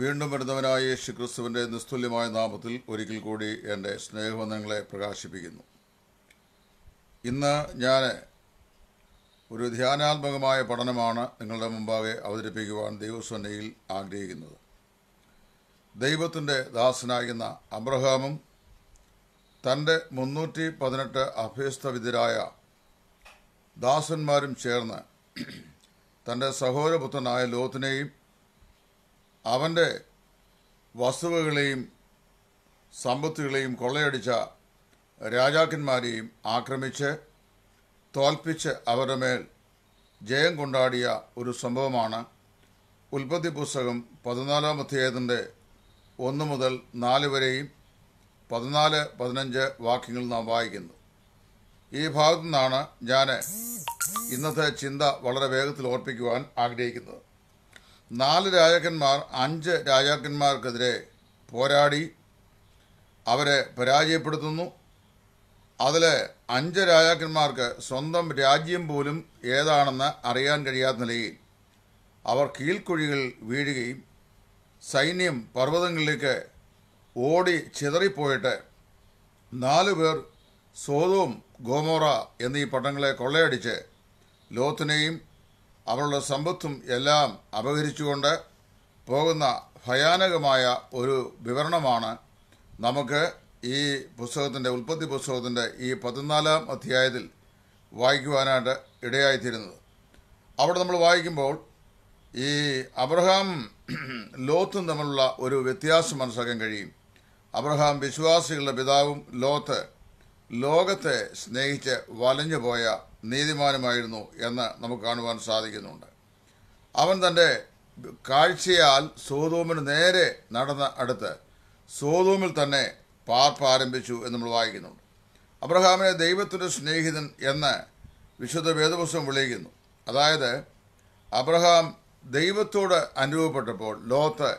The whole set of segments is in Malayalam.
വീണ്ടും വരുന്നവനായ യേശു ക്രിസ്തുവിൻ്റെ നിസ്തുല്യമായ നാമത്തിൽ ഒരിക്കൽ കൂടി എൻ്റെ സ്നേഹബന്ധങ്ങളെ പ്രകാശിപ്പിക്കുന്നു ഇന്ന് ഞാൻ ഒരു ധ്യാനാത്മകമായ പഠനമാണ് നിങ്ങളുടെ മുമ്പാകെ അവതരിപ്പിക്കുവാൻ ദൈവസ്വന്നയിൽ ആഗ്രഹിക്കുന്നത് ദൈവത്തിൻ്റെ ദാസനായിരുന്ന അബ്രഹാമും തൻ്റെ മുന്നൂറ്റി പതിനെട്ട് അഭ്യസ്തവിദ്യരായ ദാസന്മാരും ചേർന്ന് തൻ്റെ സഹോദരപുത്രനായ ലോത്തിനെയും അവൻ്റെ വസ്തുവകളെയും സമ്പത്തുകളെയും കൊള്ളയടിച്ച രാജാക്കന്മാരെയും ആക്രമിച്ച് തോൽപ്പിച്ച് അവരുടെ മേൽ ജയം കൊണ്ടാടിയ ഒരു സംഭവമാണ് ഉൽപ്പത്തി പുസ്തകം പതിനാലാം അധ്യായത്തിൻ്റെ ഒന്ന് മുതൽ നാല് വരെയും പതിനാല് പതിനഞ്ച് വാക്യങ്ങൾ നാം വായിക്കുന്നു ഈ ഭാഗത്തു നിന്നാണ് ഞാൻ ഇന്നത്തെ ചിന്ത വളരെ വേഗത്തിൽ ഓർപ്പിക്കുവാൻ ആഗ്രഹിക്കുന്നത് നാല് രാജാക്കന്മാർ അഞ്ച് രാജാക്കന്മാർക്കെതിരെ പോരാടി അവരെ പരാജയപ്പെടുത്തുന്നു അതിൽ അഞ്ച് രാജാക്കന്മാർക്ക് സ്വന്തം രാജ്യം പോലും ഏതാണെന്ന് അറിയാൻ കഴിയാത്ത നിലയിൽ അവർ കീൽക്കുഴികൾ വീഴുകയും സൈന്യം പർവ്വതങ്ങളിലേക്ക് ഓടി ചിതറിപ്പോയിട്ട് നാലു പേർ സോതവും ഗോമോറ എന്നീ പട്ടണങ്ങളെ കൊള്ളയടിച്ച് ലോത്തിനെയും അവളുടെ സമ്പത്തും എല്ലാം അപഹരിച്ചുകൊണ്ട് പോകുന്ന ഭയാനകമായ ഒരു വിവരണമാണ് നമുക്ക് ഈ പുസ്തകത്തിൻ്റെ ഉൽപ്പത്തി പുസ്തകത്തിൻ്റെ ഈ പതിനാലാം അധ്യായത്തിൽ വായിക്കുവാനായിട്ട് ഇടയായിത്തീരുന്നത് അവിടെ നമ്മൾ വായിക്കുമ്പോൾ ഈ അബ്രഹാം ലോത്തും തമ്മിലുള്ള ഒരു വ്യത്യാസം മനസ്സിലാക്കാൻ കഴിയും അബ്രഹാം വിശ്വാസികളുടെ പിതാവും ലോത്ത് ലോകത്തെ സ്നേഹിച്ച് വലഞ്ഞു പോയ നീതിമാനുമായിരുന്നു എന്ന് നമുക്ക് കാണുവാൻ സാധിക്കുന്നുണ്ട് അവൻ തൻ്റെ കാഴ്ചയാൽ സോതോമിന് നേരെ നടന്ന അടുത്ത് സോതോമിൽ തന്നെ പാർപ്പ് ആരംഭിച്ചു എന്ന് നമ്മൾ വായിക്കുന്നുണ്ട് അബ്രഹാമിനെ ദൈവത്തിൻ്റെ സ്നേഹിതൻ എന്ന് വിശുദ്ധ വേദപുസ്തകം വിളിക്കുന്നു അതായത് അബ്രഹാം ദൈവത്തോട് അനുഭവപ്പെട്ടപ്പോൾ ലോത്ത്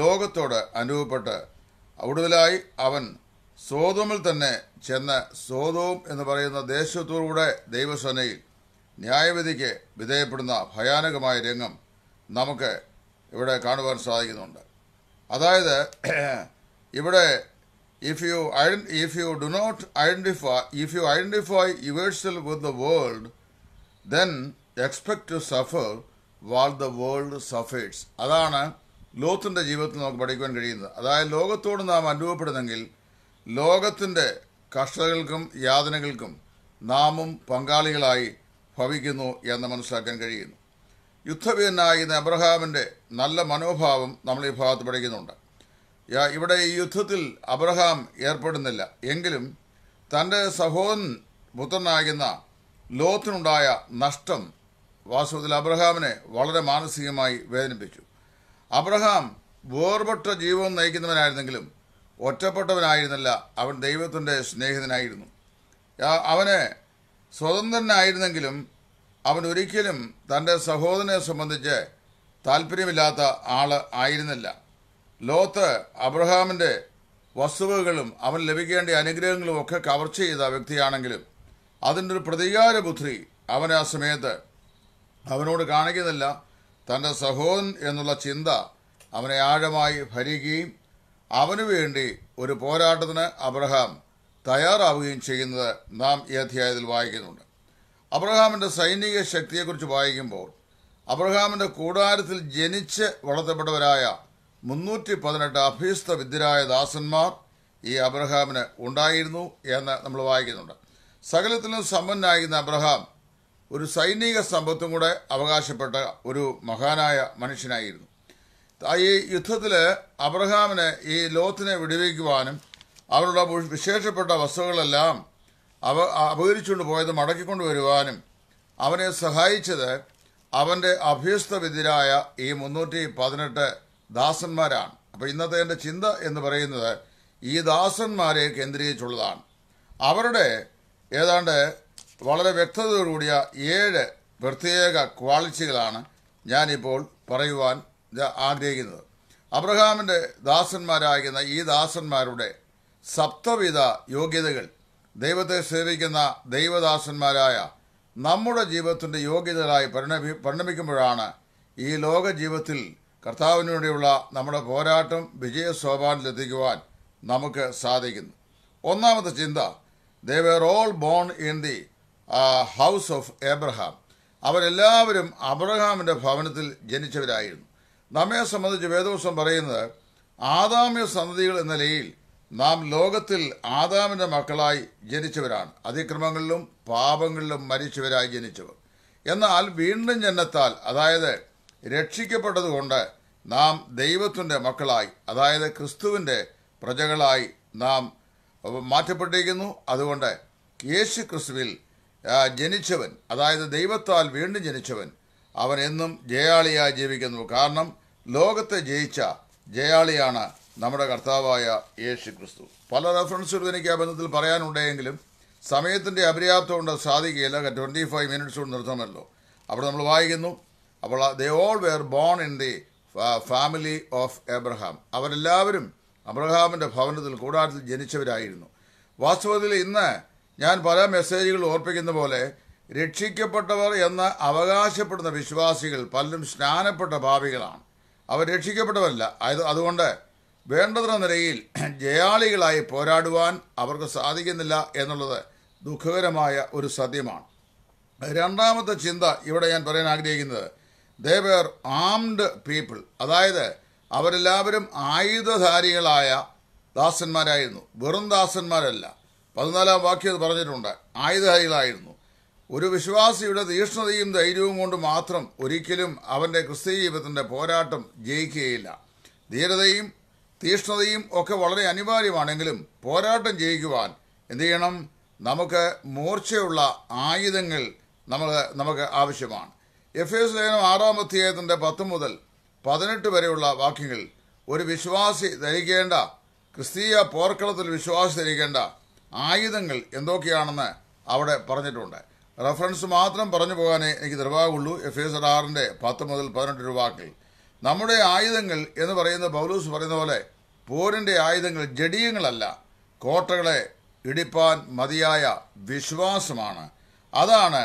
ലോകത്തോട് അനുഭവപ്പെട്ട് ഒടുവിലായി അവൻ സോതോമിൽ തന്നെ ചെന്ന് സോതോം എന്ന് പറയുന്ന ദേശത്തൂടെ ദൈവസേനയിൽ ന്യായവിധിക്ക് വിധേയപ്പെടുന്ന ഭയാനകമായ രംഗം നമുക്ക് ഇവിടെ കാണുവാൻ സാധിക്കുന്നുണ്ട് അതായത് ഇവിടെ if you if you do not identify if you identify yourself with the world then expect to suffer while the world suffers അതാണ് ലോത്തിൻ്റെ ജീവിതത്തിൽ നമുക്ക് പഠിക്കുവാൻ കഴിയുന്നത് അതായത് ലോകത്തോട് നാം അനുഭവപ്പെടുന്നെങ്കിൽ ലോകത്തിൻ്റെ കർഷകർക്കും യാതനകൾക്കും നാമും പങ്കാളികളായി ഭവിക്കുന്നു എന്ന് മനസ്സിലാക്കാൻ കഴിയുന്നു യുദ്ധവീരനായി അബ്രഹാമിൻ്റെ നല്ല മനോഭാവം നമ്മൾ ഈ ഭാഗത്ത് പഠിക്കുന്നുണ്ട് ഇവിടെ ഈ യുദ്ധത്തിൽ അബ്രഹാം ഏർപ്പെടുന്നില്ല എങ്കിലും തൻ്റെ സഹോദരൻ പുത്രനായിരുന്ന ലോത്തിനുണ്ടായ നഷ്ടം വാസ്തവത്തിൽ അബ്രഹാമിനെ വളരെ മാനസികമായി വേദനിപ്പിച്ചു അബ്രഹാം വേർപെട്ട ജീവിതം നയിക്കുന്നവനായിരുന്നെങ്കിലും ഒറ്റപ്പെട്ടവനായിരുന്നില്ല അവൻ ദൈവത്തിൻ്റെ സ്നേഹിതനായിരുന്നു അവന് സ്വതന്ത്രനായിരുന്നെങ്കിലും അവൻ ഒരിക്കലും തൻ്റെ സഹോദരനെ സംബന്ധിച്ച് താല്പര്യമില്ലാത്ത ആൾ ആയിരുന്നില്ല ലോത്ത് അബ്രഹാമിൻ്റെ വസ്തുവകളും അവൻ ലഭിക്കേണ്ട അനുഗ്രഹങ്ങളും ഒക്കെ കവർ ചെയ്ത വ്യക്തിയാണെങ്കിലും അതിൻ്റെ ഒരു പ്രതികാര ബുദ്ധി അവൻ ആ സമയത്ത് അവനോട് കാണിക്കുന്നില്ല തൻ്റെ സഹോദരൻ എന്നുള്ള ചിന്ത അവനെ ആഴമായി ഭരിക്കുകയും അവനു വേണ്ടി ഒരു പോരാട്ടത്തിന് അബ്രഹാം തയ്യാറാവുകയും ചെയ്യുന്നത് നാം ഈ അധ്യായത്തിൽ വായിക്കുന്നുണ്ട് അബ്രഹാമിൻ്റെ സൈനിക ശക്തിയെക്കുറിച്ച് വായിക്കുമ്പോൾ അബ്രഹാമിൻ്റെ കൂടാരത്തിൽ ജനിച്ച് വളർത്തപ്പെട്ടവരായ മുന്നൂറ്റി പതിനെട്ട് അഭ്യസ്ത വിദ്യരായ ദാസന്മാർ ഈ അബ്രഹാമിന് ഉണ്ടായിരുന്നു എന്ന് നമ്മൾ വായിക്കുന്നുണ്ട് സകലത്തിലും സമ്പന്നായിരുന്ന അബ്രഹാം ഒരു സൈനിക സമ്പത്തും കൂടെ അവകാശപ്പെട്ട ഒരു മഹാനായ മനുഷ്യനായിരുന്നു ഈ യുദ്ധത്തിൽ അബ്രഹാമിനെ ഈ ലോത്തിനെ വിടുവിക്കുവാനും അവരുടെ വിശേഷപ്പെട്ട വസ്തുക്കളെല്ലാം അവ അപഹരിച്ചുകൊണ്ട് പോയത് മടക്കിക്കൊണ്ട് വരുവാനും അവനെ സഹായിച്ചത് അവൻ്റെ അഭ്യസ്തവിധിരായ ഈ മുന്നൂറ്റി പതിനെട്ട് ദാസന്മാരാണ് അപ്പോൾ ഇന്നത്തെ എൻ്റെ ചിന്ത എന്ന് പറയുന്നത് ഈ ദാസന്മാരെ കേന്ദ്രീകരിച്ചുള്ളതാണ് അവരുടെ ഏതാണ്ട് വളരെ വ്യക്തതയോടുകൂടിയ ഏഴ് പ്രത്യേക ക്വാളിറ്റികളാണ് ഞാനിപ്പോൾ പറയുവാൻ ആഗ്രഹിക്കുന്നത് അബ്രഹാമിൻ്റെ ദാസന്മാരാകുന്ന ഈ ദാസന്മാരുടെ സപ്തവിധ യോഗ്യതകൾ ദൈവത്തെ സേവിക്കുന്ന ദൈവദാസന്മാരായ നമ്മുടെ ജീവിതത്തിൻ്റെ യോഗ്യതകളായി പരിണമി പരിണമിക്കുമ്പോഴാണ് ഈ ലോക ജീവിതത്തിൽ കർത്താവിന് നമ്മുടെ പോരാട്ടം വിജയ സോപാനിലെത്തിക്കുവാൻ നമുക്ക് സാധിക്കുന്നു ഒന്നാമത്തെ ചിന്ത they all born in the house of Abraham അവരെല്ലാവരും അബ്രഹാമിൻ്റെ ഭവനത്തിൽ ജനിച്ചവരായിരുന്നു നമ്മെ സംബന്ധിച്ച് വേദവസം പറയുന്നത് ആദാമ്യ സന്തതികൾ എന്ന നിലയിൽ നാം ലോകത്തിൽ ആദാമിൻ്റെ മക്കളായി ജനിച്ചവരാണ് അതിക്രമങ്ങളിലും പാപങ്ങളിലും മരിച്ചവരായി ജനിച്ചവർ എന്നാൽ വീണ്ടും ജനത്താൽ അതായത് രക്ഷിക്കപ്പെട്ടതുകൊണ്ട് നാം ദൈവത്തിൻ്റെ മക്കളായി അതായത് ക്രിസ്തുവിൻ്റെ പ്രജകളായി നാം മാറ്റപ്പെട്ടിരിക്കുന്നു അതുകൊണ്ട് യേശു ക്രിസ്തുവിൽ ജനിച്ചവൻ അതായത് ദൈവത്താൽ വീണ്ടും ജനിച്ചവൻ അവൻ എന്നും ജയാളിയായി ജീവിക്കുന്നു കാരണം ലോകത്തെ ജയിച്ച ജയാളിയാണ് നമ്മുടെ കർത്താവായ യേശു ക്രിസ്തു പല റെഫറൻസുകളും എനിക്ക് ആ ബന്ധത്തിൽ പറയാനുണ്ടെങ്കിലും സമയത്തിൻ്റെ അപര്യാപ്തം കൊണ്ട് സാധിക്കുകയില്ല ട്വൻറ്റി ഫൈവ് മിനിറ്റ്സ് കൊണ്ട് നിർത്തണമല്ലോ അവിടെ നമ്മൾ വായിക്കുന്നു അപ്പോൾ they all were born in the family of Abraham അവരെല്ലാവരും അബ്രഹാമിൻ്റെ ഭവനത്തിൽ കൂടാരത്തിൽ ജനിച്ചവരായിരുന്നു വാസ്തവത്തിൽ ഇന്ന് ഞാൻ പല മെസ്സേജുകൾ ഓർപ്പിക്കുന്ന പോലെ രക്ഷിക്കപ്പെട്ടവർ എന്ന് അവകാശപ്പെടുന്ന വിശ്വാസികൾ പലരും സ്നാനപ്പെട്ട ഭാവികളാണ് അവർ രക്ഷിക്കപ്പെട്ടവരല്ല അത് അതുകൊണ്ട് വേണ്ടത്ര നിലയിൽ ജയാളികളായി പോരാടുവാൻ അവർക്ക് സാധിക്കുന്നില്ല എന്നുള്ളത് ദുഃഖകരമായ ഒരു സത്യമാണ് രണ്ടാമത്തെ ചിന്ത ഇവിടെ ഞാൻ പറയാൻ ആഗ്രഹിക്കുന്നത് ദേ വേർ ആംഡ് പീപ്പിൾ അതായത് അവരെല്ലാവരും ആയുധധാരികളായ ദാസന്മാരായിരുന്നു വെറും ദാസന്മാരല്ല പതിനാലാം വാക്യം പറഞ്ഞിട്ടുണ്ട് ആയുധധാരികളായിരുന്നു ഒരു വിശ്വാസിയുടെ തീഷ്ണതയും ധൈര്യവും കൊണ്ട് മാത്രം ഒരിക്കലും അവൻ്റെ ക്രിസ്തീയ ജീവിതത്തിൻ്റെ പോരാട്ടം ജയിക്കുകയില്ല ധീരതയും തീഷ്ണതയും ഒക്കെ വളരെ അനിവാര്യമാണെങ്കിലും പോരാട്ടം ജയിക്കുവാൻ എന്തു ചെയ്യണം നമുക്ക് മൂർച്ചയുള്ള ആയുധങ്ങൾ നമ്മൾ നമുക്ക് ആവശ്യമാണ് എഫ് എസ് ലേഖനം ആറാം അധ്യായത്തിൻ്റെ പത്ത് മുതൽ പതിനെട്ട് വരെയുള്ള വാക്യങ്ങൾ ഒരു വിശ്വാസി ധരിക്കേണ്ട ക്രിസ്തീയ പോർക്കളത്തിൽ വിശ്വാസി ധരിക്കേണ്ട ആയുധങ്ങൾ എന്തൊക്കെയാണെന്ന് അവിടെ പറഞ്ഞിട്ടുണ്ട് റഫറൻസ് മാത്രം പറഞ്ഞു പോകാനേ എനിക്ക് നിർവാഹമുള്ളൂ എഫ് എസ് ആറിൻ്റെ പത്ത് മുതൽ പതിനെട്ട് രൂപാക്കിൽ നമ്മുടെ ആയുധങ്ങൾ എന്ന് പറയുന്ന പൗലൂസ് പറയുന്ന പോലെ പോരിൻ്റെ ആയുധങ്ങൾ ജഡീയങ്ങളല്ല കോട്ടകളെ ഇടിപ്പാൻ മതിയായ വിശ്വാസമാണ് അതാണ്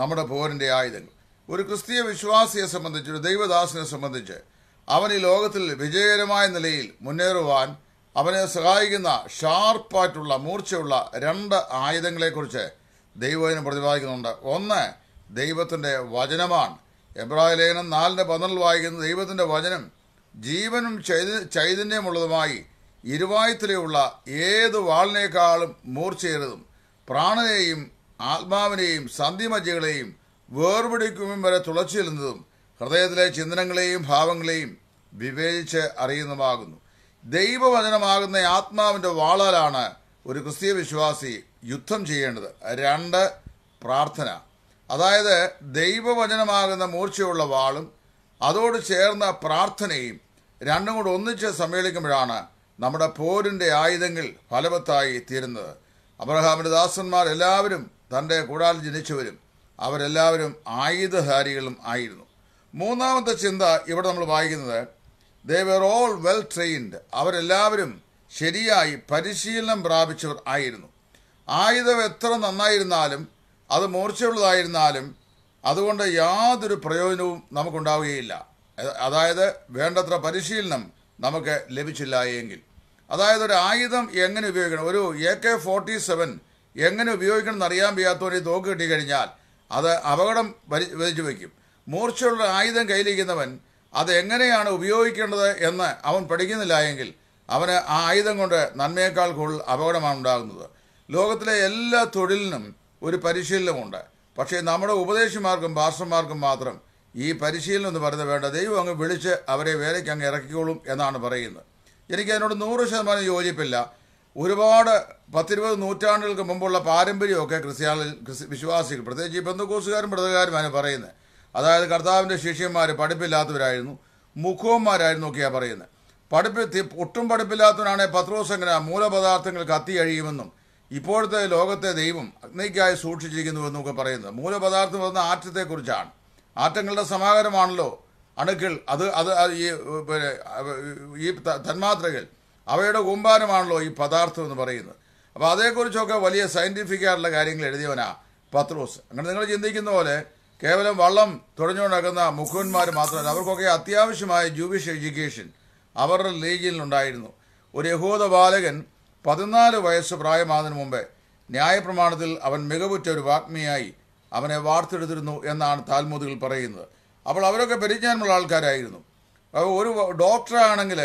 നമ്മുടെ പോരിൻ്റെ ആയുധങ്ങൾ ഒരു ക്രിസ്തീയ വിശ്വാസിയെ സംബന്ധിച്ച് ഒരു ദൈവദാസനെ സംബന്ധിച്ച് അവൻ ഈ ലോകത്തിൽ വിജയകരമായ നിലയിൽ മുന്നേറുവാൻ അവനെ സഹായിക്കുന്ന ഷാർപ്പായിട്ടുള്ള മൂർച്ചയുള്ള രണ്ട് ആയുധങ്ങളെക്കുറിച്ച് ദൈവത്തിന് പ്രതിപാദിക്കുന്നുണ്ട് ഒന്ന് ദൈവത്തിൻ്റെ വചനമാണ് എബ്രാഹിം ലേഖനം നാലിൻ്റെ പന്ത്രണ്ടിൽ വായിക്കുന്ന ദൈവത്തിൻ്റെ വചനം ജീവനും ചൈതന്യമുള്ളതുമായി ഇരുവായത്തിലുള്ള ഏത് വാളിനേക്കാളും മൂർച്ചയേറതും പ്രാണനെയും ആത്മാവിനെയും സന്ധിമജ്ജകളെയും വേർപിടിക്കുമ്പം വരെ തുളച്ചിരുന്നതും ഹൃദയത്തിലെ ചിന്തനങ്ങളെയും ഭാവങ്ങളെയും വിവേചിച്ച് അറിയുന്നതുമാകുന്നു ദൈവവചനമാകുന്ന ആത്മാവിൻ്റെ വാളാലാണ് ഒരു ക്രിസ്തീയ വിശ്വാസി യുദ്ധം ചെയ്യേണ്ടത് രണ്ട് പ്രാർത്ഥന അതായത് ദൈവവചനമാകുന്ന മൂർച്ചയുള്ള വാളും അതോട് ചേർന്ന പ്രാർത്ഥനയും രണ്ടും കൂടെ ഒന്നിച്ച് സമ്മേളിക്കുമ്പോഴാണ് നമ്മുടെ പോരിൻ്റെ ആയുധങ്ങൾ ഫലവത്തായി തീരുന്നത് അബ്രഹാമിൻ്റെ ദാസന്മാർ എല്ലാവരും തൻ്റെ കൂടാൽ ജനിച്ചവരും അവരെല്ലാവരും ആയുധധാരികളും ആയിരുന്നു മൂന്നാമത്തെ ചിന്ത ഇവിടെ നമ്മൾ വായിക്കുന്നത് they were all well trained അവരെല്ലാവരും ശരിയായി പരിശീലനം പ്രാപിച്ചവർ ആയിരുന്നു ആയുധം എത്ര നന്നായിരുന്നാലും അത് മൂർച്ചയുള്ളതായിരുന്നാലും അതുകൊണ്ട് യാതൊരു പ്രയോജനവും നമുക്കുണ്ടാവുകയില്ല അതായത് വേണ്ടത്ര പരിശീലനം നമുക്ക് ലഭിച്ചില്ല എങ്കിൽ അതായത് ഒരു ആയുധം എങ്ങനെ ഉപയോഗിക്കണം ഒരു എ കെ ഫോർട്ടി സെവൻ എങ്ങനെ ഉപയോഗിക്കണം എന്നറിയാൻ വയ്യാത്തവരെ തോക്ക് കിട്ടിക്കഴിഞ്ഞാൽ കഴിഞ്ഞാൽ അത് അപകടം വരി വരിച്ചു വയ്ക്കും മൂർച്ചയുള്ള ആയുധം കയ്യിലിരിക്കുന്നവൻ അത് എങ്ങനെയാണ് ഉപയോഗിക്കേണ്ടത് എന്ന് അവൻ പഠിക്കുന്നില്ല എങ്കിൽ അവന് ആ ആയുധം കൊണ്ട് നന്മയേക്കാൾ കൂടുതൽ അപകടമാണ് ഉണ്ടാകുന്നത് ലോകത്തിലെ എല്ലാ തൊഴിലിനും ഒരു പരിശീലനമുണ്ട് പക്ഷേ നമ്മുടെ ഉപദേശിമാർക്കും പാസ്റ്റർമാർക്കും മാത്രം ഈ പരിശീലനം എന്ന് പറയുന്നത് വേണ്ട ദൈവം അങ്ങ് വിളിച്ച് അവരെ വേലയ്ക്ക് അങ്ങ് ഇറക്കിക്കോളും എന്നാണ് പറയുന്നത് എനിക്ക് അതിനോട് നൂറ് ശതമാനം യോജിപ്പില്ല ഒരുപാട് പത്തിരുപത് നൂറ്റാണ്ടുകൾക്ക് മുമ്പുള്ള പാരമ്പര്യമൊക്കെ ക്രിസ്ത്യാനി വിശ്വാസികൾ പ്രത്യേകിച്ച് ഈ ബന്ധുക്കോസുകാരും വ്രതകാരുമാണ് പറയുന്നത് അതായത് കർത്താവിൻ്റെ ശിഷ്യന്മാർ പഠിപ്പില്ലാത്തവരായിരുന്നു മുഖവന്മാരായിരുന്നു ഒക്കെയാണ് പറയുന്നത് പഠിപ്പ് ഒട്ടും പഠിപ്പില്ലാത്തവനാണെ പത്രോസങ്ങനെ മൂലപദാർത്ഥങ്ങൾ കഴിയുമെന്നും ഇപ്പോഴത്തെ ലോകത്തെ ദൈവം അഗ്നിക്കായി എന്നൊക്കെ പറയുന്നത് മൂലപദാർത്ഥം എന്ന ആറ്റത്തെക്കുറിച്ചാണ് ആറ്റങ്ങളുടെ സമാഹാരമാണല്ലോ അണുക്കൾ അത് അത് ഈ പിന്നെ ഈ തന്മാത്രകൾ അവയുടെ കൂമ്പാരമാണല്ലോ ഈ പദാർത്ഥം എന്ന് പറയുന്നത് അപ്പോൾ അതേക്കുറിച്ചൊക്കെ വലിയ സയൻറ്റിഫിക്കായിട്ടുള്ള കാര്യങ്ങൾ എഴുതിയവനാ പത്രോസ് അങ്ങനെ നിങ്ങൾ ചിന്തിക്കുന്ന പോലെ കേവലം വള്ളം തുടഞ്ഞുകൊണ്ട് മുഖവന്മാർ മാത്രമല്ല അവർക്കൊക്കെ അത്യാവശ്യമായ ജൂബിഷ് എഡ്യൂക്കേഷൻ അവരുടെ ലീഗിൽ ഉണ്ടായിരുന്നു ഒരു യഹൂദ ബാലകൻ പതിനാല് വയസ്സ് പ്രായമാകുന്നതിന് മുമ്പേ ന്യായപ്രമാണത്തിൽ അവൻ മികവുറ്റ ഒരു വാഗ്മിയായി അവനെ വാർത്തെടുത്തിരുന്നു എന്നാണ് താൽമുദുകൾ പറയുന്നത് അപ്പോൾ അവരൊക്കെ പരിചയമുള്ള ആൾക്കാരായിരുന്നു അപ്പോൾ ഒരു ഡോക്ടറാണെങ്കിൽ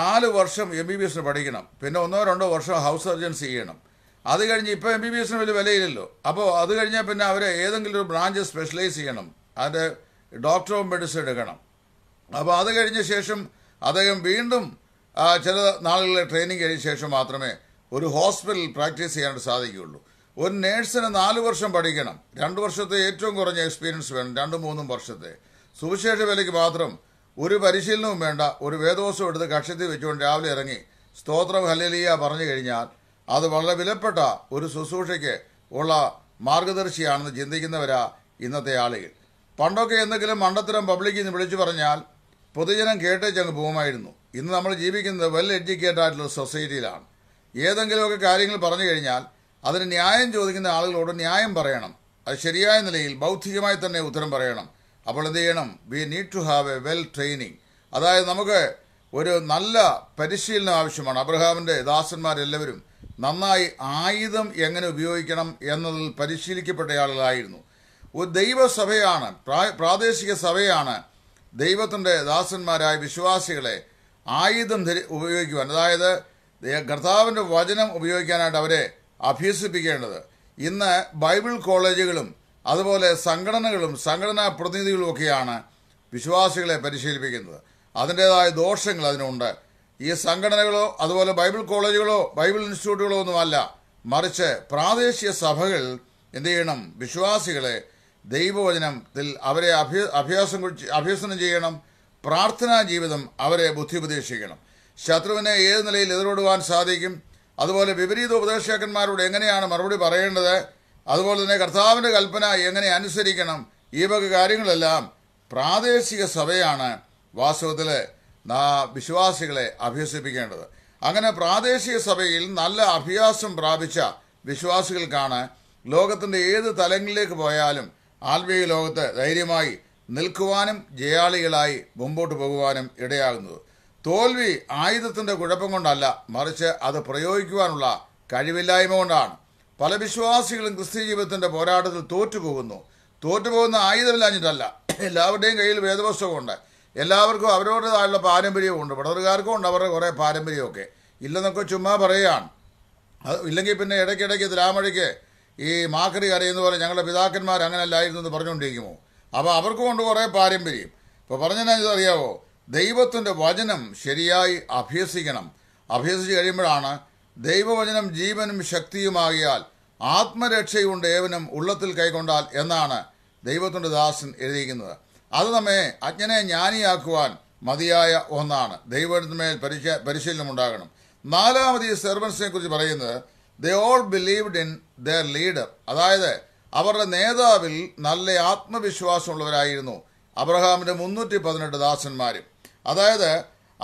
നാല് വർഷം എം ബി ബി എസിന് പഠിക്കണം പിന്നെ ഒന്നോ രണ്ടോ വർഷം ഹൗസ് സർജൻസി ചെയ്യണം അത് കഴിഞ്ഞ് ഇപ്പോൾ എം ബി ബി എസിന് വലിയ വിലയില്ലല്ലോ അപ്പോൾ അത് കഴിഞ്ഞാൽ പിന്നെ അവരെ ഏതെങ്കിലും ഒരു ബ്രാഞ്ച് സ്പെഷ്യലൈസ് ചെയ്യണം അതിൻ്റെ ഡോക്ടർ ഓഫ് മെഡിസിൻ എടുക്കണം അപ്പോൾ അത് കഴിഞ്ഞ ശേഷം അദ്ദേഹം വീണ്ടും ചില നാളുകളിലെ ട്രെയിനിങ് കഴിഞ്ഞ ശേഷം മാത്രമേ ഒരു ഹോസ്പിറ്റലിൽ പ്രാക്ടീസ് ചെയ്യാനായിട്ട് സാധിക്കുകയുള്ളൂ ഒരു നേഴ്സിന് നാല് വർഷം പഠിക്കണം രണ്ട് വർഷത്തെ ഏറ്റവും കുറഞ്ഞ എക്സ്പീരിയൻസ് വേണം രണ്ടും മൂന്നും വർഷത്തെ സുവിശേഷ വിലയ്ക്ക് മാത്രം ഒരു പരിശീലനവും വേണ്ട ഒരു വേദോസം എടുത്ത് കക്ഷത്തിൽ വെച്ചുകൊണ്ട് രാവിലെ ഇറങ്ങി സ്തോത്രം ഹലലിയ പറഞ്ഞു കഴിഞ്ഞാൽ അത് വളരെ വിലപ്പെട്ട ഒരു ശുശ്രൂഷയ്ക്ക് ഉള്ള മാർഗദർശിയാണെന്ന് ചിന്തിക്കുന്നവരാ ഇന്നത്തെ ആളുകൾ പണ്ടൊക്കെ എന്തെങ്കിലും മണ്ടത്തരം പബ്ലിക്കിൽ നിന്ന് വിളിച്ചു പറഞ്ഞാൽ പൊതുജനം കേട്ടേച്ചങ്ങ് പോകുമായിരുന്നു ഇന്ന് നമ്മൾ ജീവിക്കുന്നത് വെൽ എഡ്യൂക്കേറ്റഡ് ആയിട്ടുള്ള സൊസൈറ്റിയിലാണ് ഏതെങ്കിലുമൊക്കെ കാര്യങ്ങൾ പറഞ്ഞു കഴിഞ്ഞാൽ അതിന് ന്യായം ചോദിക്കുന്ന ആളുകളോട് ന്യായം പറയണം അത് ശരിയായ നിലയിൽ ബൗദ്ധികമായി തന്നെ ഉത്തരം പറയണം അപ്പോൾ എന്ത് ചെയ്യണം we need to have a well training അതായത് നമുക്ക് ഒരു നല്ല പരിശീലനം ആവശ്യമാണ് അബ്രഹാമിൻ്റെ ദാസന്മാരെല്ലാവരും നന്നായി ആയുധം എങ്ങനെ ഉപയോഗിക്കണം എന്നതിൽ പരിശീലിക്കപ്പെട്ട ആളുകളായിരുന്നു ഒരു ദൈവസഭയാണ് പ്രാദേശിക സഭയാണ് ദൈവത്തിൻ്റെ ദാസന്മാരായ വിശ്വാസികളെ ആയുധം ധരി ഉപയോഗിക്കുവാൻ അതായത് കർത്താവിൻ്റെ വചനം ഉപയോഗിക്കാനായിട്ട് അവരെ അഭ്യസിപ്പിക്കേണ്ടത് ഇന്ന് ബൈബിൾ കോളേജുകളും അതുപോലെ സംഘടനകളും സംഘടനാ പ്രതിനിധികളും ഒക്കെയാണ് വിശ്വാസികളെ പരിശീലിപ്പിക്കുന്നത് അതിൻ്റേതായ ദോഷങ്ങൾ അതിനുണ്ട് ഈ സംഘടനകളോ അതുപോലെ ബൈബിൾ കോളേജുകളോ ബൈബിൾ ഇൻസ്റ്റിറ്റ്യൂട്ടുകളോ ഒന്നുമല്ല മറിച്ച് പ്രാദേശിക സഭകൾ എന്ത് ചെയ്യണം വിശ്വാസികളെ ദൈവവചനത്തിൽ അവരെ അഭ്യ അഭ്യാസം അഭ്യസനം ചെയ്യണം പ്രാർത്ഥനാ ജീവിതം അവരെ ബുദ്ധി ഉപദേശിക്കണം ശത്രുവിനെ ഏത് നിലയിൽ എതിരോടുവാൻ സാധിക്കും അതുപോലെ വിപരീത ഉപദേശകന്മാരോട് എങ്ങനെയാണ് മറുപടി പറയേണ്ടത് അതുപോലെ തന്നെ കർത്താവിൻ്റെ കൽപ്പന എങ്ങനെ അനുസരിക്കണം ഈ വക കാര്യങ്ങളെല്ലാം പ്രാദേശിക സഭയാണ് വാസ്തവത്തിൽ വിശ്വാസികളെ അഭ്യസിപ്പിക്കേണ്ടത് അങ്ങനെ പ്രാദേശിക സഭയിൽ നല്ല അഭ്യാസം പ്രാപിച്ച വിശ്വാസികൾക്കാണ് ലോകത്തിൻ്റെ ഏത് തലങ്ങളിലേക്ക് പോയാലും ആത്മീയ ലോകത്ത് ധൈര്യമായി നിൽക്കുവാനും ജയാളികളായി മുമ്പോട്ട് പോകുവാനും ഇടയാകുന്നത് തോൽവി ആയുധത്തിൻ്റെ കുഴപ്പം കൊണ്ടല്ല മറിച്ച് അത് പ്രയോഗിക്കുവാനുള്ള കഴിവില്ലായ്മ കൊണ്ടാണ് പല വിശ്വാസികളും ക്രിസ്ത്യ ജീവിതത്തിൻ്റെ പോരാട്ടത്തിൽ തോറ്റുപോകുന്നു തോറ്റുപോകുന്ന ആയുധമില്ലാഞ്ഞിട്ടല്ല എല്ലാവരുടെയും കയ്യിൽ വേദപുസ്തകമുണ്ട് എല്ലാവർക്കും അവരവരുടേതായുള്ള പാരമ്പര്യമുണ്ട് പടർക്കാർക്കും ഉണ്ട് അവരുടെ കുറേ പാരമ്പര്യമൊക്കെ ഇല്ലെന്നൊക്കെ ചുമ്മാ പറയുകയാണ് അത് ഇല്ലെങ്കിൽ പിന്നെ ഇടയ്ക്കിടയ്ക്ക് ദ്രാമഴയ്ക്ക് ഈ മാക്കറി കരയുന്ന പോലെ ഞങ്ങളുടെ പിതാക്കന്മാർ അങ്ങനെയല്ലായിരുന്നു എന്ന് പറഞ്ഞുകൊണ്ടിരിക്കുമോ അപ്പോൾ അവർക്ക് കൊണ്ട് കുറേ പാരമ്പര്യം ഇപ്പോൾ പറഞ്ഞാൽ അറിയാവോ ദൈവത്തിൻ്റെ വചനം ശരിയായി അഭ്യസിക്കണം അഭ്യസിച്ച് കഴിയുമ്പോഴാണ് ദൈവവചനം ജീവനും ശക്തിയുമാകിയാൽ ആത്മരക്ഷയുണ്ട് ഏവനും ഉള്ളത്തിൽ കൈക്കൊണ്ടാൽ എന്നാണ് ദൈവത്തിൻ്റെ ദാസൻ എഴുതിയിരിക്കുന്നത് അത് നമ്മെ അജ്ഞനെ ജ്ഞാനിയാക്കുവാൻ മതിയായ ഒന്നാണ് ദൈവത്തിന്മേൽ പരിശ പരിശീലനം ഉണ്ടാകണം നാലാമത് ഈ സെർവൻസിനെ കുറിച്ച് പറയുന്നത് they all believed in their leader അതായത് അവരുടെ നേതാവിൽ നല്ല ആത്മവിശ്വാസമുള്ളവരായിരുന്നു അബ്രഹാമിൻ്റെ മുന്നൂറ്റി പതിനെട്ട് ദാസന്മാരും അതായത്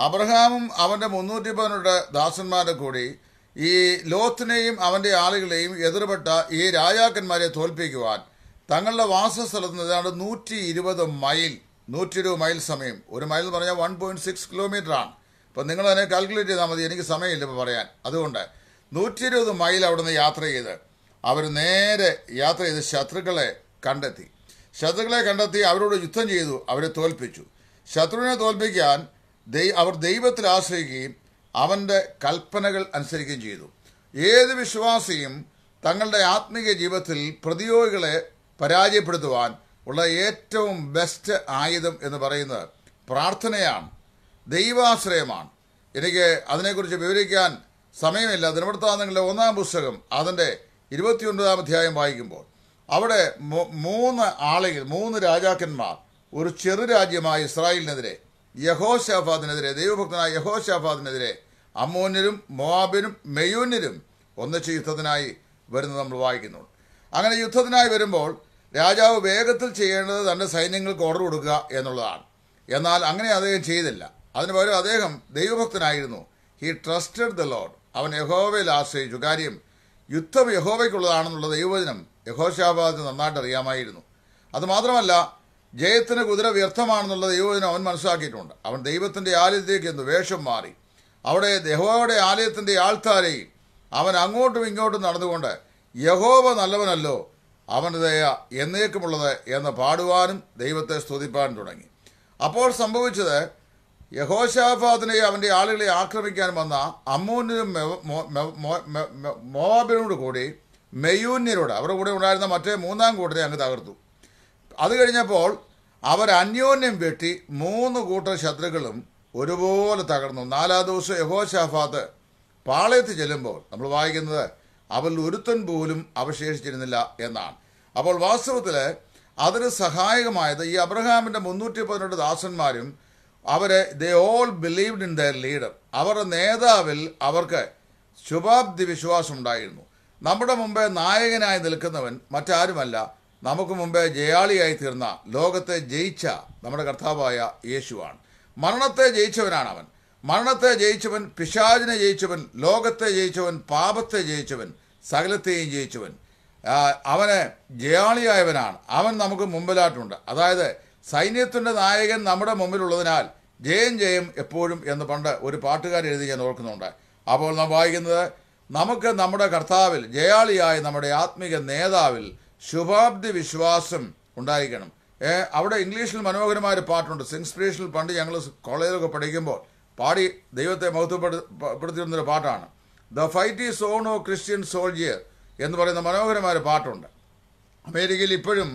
അബ്രഹാമും അവൻ്റെ മുന്നൂറ്റി പതിനെട്ട് ദാസന്മാരും കൂടി ഈ ലോത്തിനെയും അവൻ്റെ ആളുകളെയും എതിർപ്പെട്ട ഈ രാജാക്കന്മാരെ തോൽപ്പിക്കുവാൻ തങ്ങളുടെ വാസസ്ഥലത്ത് നിന്ന് ഏതാണ്ട് നൂറ്റി ഇരുപത് മൈൽ നൂറ്റി ഇരുപത് മൈൽ സമയം ഒരു മൈൽ എന്ന് പറഞ്ഞാൽ വൺ പോയിൻറ്റ് സിക്സ് കിലോമീറ്ററാണ് അപ്പോൾ നിങ്ങൾ അതിനെ കാൽക്കുലേറ്റ് ചെയ്താൽ മതി എനിക്ക് സമയമില്ല ഇപ്പോൾ പറയാൻ അതുകൊണ്ട് നൂറ്റി ഇരുപത് മൈൽ അവിടുന്ന് യാത്ര ചെയ്ത് അവർ നേരെ യാത്ര ചെയ്ത് ശത്രുക്കളെ കണ്ടെത്തി ശത്രുക്കളെ കണ്ടെത്തി അവരോട് യുദ്ധം ചെയ്തു അവരെ തോൽപ്പിച്ചു ശത്രുവിനെ തോൽപ്പിക്കാൻ അവർ ദൈവത്തിൽ ആശ്രയിക്കുകയും അവൻ്റെ കൽപ്പനകൾ അനുസരിക്കുകയും ചെയ്തു ഏത് വിശ്വാസിയും തങ്ങളുടെ ആത്മീയ ജീവിതത്തിൽ പ്രതിയോഗികളെ പരാജയപ്പെടുത്തുവാൻ ഉള്ള ഏറ്റവും ബെസ്റ്റ് ആയുധം എന്ന് പറയുന്നത് പ്രാർത്ഥനയാണ് ദൈവാശ്രയമാണ് എനിക്ക് അതിനെക്കുറിച്ച് വിവരിക്കാൻ സമയമില്ല ദിനവൃത്താന്തങ്ങളുടെ ഒന്നാം പുസ്തകം അതിൻ്റെ ഇരുപത്തിയൊൻപതാം അധ്യായം വായിക്കുമ്പോൾ അവിടെ മൂന്ന് ആളുകൾ മൂന്ന് രാജാക്കന്മാർ ഒരു ചെറു രാജ്യമായ ഇസ്രായേലിനെതിരെ ഷാഫാദിനെതിരെ ദൈവഭക്തനായ ഷാഫാദിനെതിരെ അമ്മോന്യരും മോവാബിനും മെയൂനിലും ഒന്നിച്ച് യുദ്ധത്തിനായി വരുന്നത് നമ്മൾ വായിക്കുന്നുണ്ട് അങ്ങനെ യുദ്ധത്തിനായി വരുമ്പോൾ രാജാവ് വേഗത്തിൽ ചെയ്യേണ്ടത് തൻ്റെ സൈന്യങ്ങൾക്ക് ഓർഡർ കൊടുക്കുക എന്നുള്ളതാണ് എന്നാൽ അങ്ങനെ അദ്ദേഹം ചെയ്തില്ല അതിന് പകരം അദ്ദേഹം ദൈവഭക്തനായിരുന്നു ഹി ട്രസ്റ്റഡ് ദ ലോഡ് അവൻ യഹോവയിൽ ആശ്രയിച്ചു കാര്യം യുദ്ധം യഹോവയ്ക്കുള്ളതാണെന്നുള്ള ദൈവവചനം യഹോശാബാദിന് നന്നായിട്ട് അറിയാമായിരുന്നു അതുമാത്രമല്ല ജയത്തിന് കുതിര വ്യർത്ഥമാണെന്നുള്ള ദൈവവചനം അവൻ മനസ്സിലാക്കിയിട്ടുണ്ട് അവൻ ദൈവത്തിൻ്റെ ആലയത്തിലേക്ക് എന്ന് വേഷം മാറി അവിടെ യഹോവയുടെ ആലയത്തിൻ്റെ ആൾത്താരെയും അവൻ അങ്ങോട്ടും ഇങ്ങോട്ടും നടന്നുകൊണ്ട് യഹോവ നല്ലവനല്ലോ അവൻ്റെ ദയ എന്നേക്കുമുള്ളത് എന്ന് പാടുവാനും ദൈവത്തെ സ്തുതിപ്പാൻ തുടങ്ങി അപ്പോൾ സംഭവിച്ചത് യഹോശാഫാദിനെ അവൻ്റെ ആളുകളെ ആക്രമിക്കാൻ വന്ന അമ്മൂനും മോബിനോട് കൂടി മെയൂന്യരോട് അവരുടെ കൂടെ ഉണ്ടായിരുന്ന മറ്റേ മൂന്നാം കൂട്ടരെ അങ്ങ് തകർത്തു അത് കഴിഞ്ഞപ്പോൾ അവർ അന്യോന്യം വെട്ടി മൂന്ന് കൂട്ടർ ശത്രുക്കളും ഒരുപോലെ തകർന്നു നാലാം ദിവസം യഹോശാഫാത്ത് പാളയത്ത് ചെല്ലുമ്പോൾ നമ്മൾ വായിക്കുന്നത് അവൽ ഒരുത്തൻ പോലും അവശേഷിച്ചിരുന്നില്ല എന്നാണ് അപ്പോൾ വാസ്തവത്തിൽ അതിന് സഹായകമായത് ഈ അബ്രഹാമിൻ്റെ മുന്നൂറ്റി പതിനെട്ട് ദാസന്മാരും അവരെ they all believed in their leader അവരുടെ നേതാവിൽ അവർക്ക് ശുഭാബ്ദി വിശ്വാസം ഉണ്ടായിരുന്നു നമ്മുടെ മുമ്പേ നായകനായി നിൽക്കുന്നവൻ മറ്റാരുമല്ല നമുക്ക് മുമ്പേ ജയാളിയായി തീർന്ന ലോകത്തെ ജയിച്ച നമ്മുടെ കർത്താവായ യേശുവാണ് മരണത്തെ ജയിച്ചവനാണ് അവൻ മരണത്തെ ജയിച്ചവൻ പിശാചിനെ ജയിച്ചവൻ ലോകത്തെ ജയിച്ചവൻ പാപത്തെ ജയിച്ചവൻ സകലത്തെയും ജയിച്ചവൻ അവന് ജയാളിയായവനാണ് അവൻ നമുക്ക് മുമ്പിലായിട്ടുണ്ട് അതായത് സൈന്യത്തിൻ്റെ നായകൻ നമ്മുടെ മുമ്പിലുള്ളതിനാൽ ജയം ജയം എപ്പോഴും എന്ന് പണ്ട് ഒരു എഴുതി ഞാൻ ഓർക്കുന്നുണ്ട് അപ്പോൾ നാം വായിക്കുന്നത് നമുക്ക് നമ്മുടെ കർത്താവിൽ ജയാളിയായ നമ്മുടെ ആത്മീക നേതാവിൽ ശുഭാബ്ദി വിശ്വാസം ഉണ്ടായിരിക്കണം അവിടെ ഇംഗ്ലീഷിൽ മനോഹരമായ ഒരു പാട്ടുണ്ട് സിൻസ്പിറേഷനിൽ പണ്ട് ഞങ്ങൾ കോളേജിലൊക്കെ പഠിക്കുമ്പോൾ പാടി ദൈവത്തെ മഹത്വപ്പെടുത്തിയിരുന്നൊരു പാട്ടാണ് the fight is on O Christian soldier എന്ന് പറയുന്ന മനോഹരമായ ഒരു പാട്ടുണ്ട് അമേരിക്കയിൽ ഇപ്പോഴും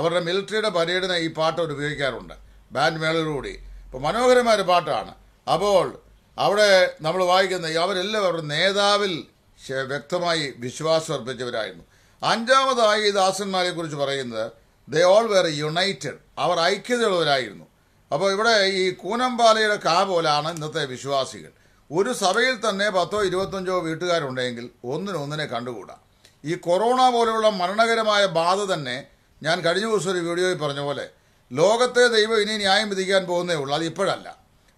അവരുടെ മിലിറ്ററിയുടെ പരേഡിന് ഈ പാട്ട് അവർ ഉപയോഗിക്കാറുണ്ട് ബാൻഡ് മേളയിലൂടെ അപ്പോൾ മനോഹരമായ ഒരു പാട്ടാണ് അപ്പോൾ അവിടെ നമ്മൾ വായിക്കുന്ന അവരെല്ലാം അവരുടെ നേതാവിൽ വ്യക്തമായി വിശ്വാസം അർപ്പിച്ചവരായിരുന്നു അഞ്ചാമതായി ദാസന്മാരെ കുറിച്ച് പറയുന്നത് ദേ ഓൾ വെർ യുണൈറ്റഡ് അവർ ഐക്യതയുള്ളവരായിരുന്നു അപ്പോൾ ഇവിടെ ഈ കൂനമ്പാലയുടെ കാ പോലാണ് ഇന്നത്തെ വിശ്വാസികൾ ഒരു സഭയിൽ തന്നെ പത്തോ ഇരുപത്തഞ്ചോ വീട്ടുകാരുണ്ടെങ്കിൽ ഒന്നിനൊന്നിനെ കണ്ടുകൂടാ ഈ കൊറോണ പോലെയുള്ള മരണകരമായ ബാധ തന്നെ ഞാൻ കഴിഞ്ഞ ദിവസം ഒരു വീഡിയോയിൽ പറഞ്ഞ പോലെ ലോകത്തെ ദൈവം ഇനി ന്യായം വിധിക്കാൻ പോകുന്നേ ഉള്ളു അത് ഇപ്പോഴല്ല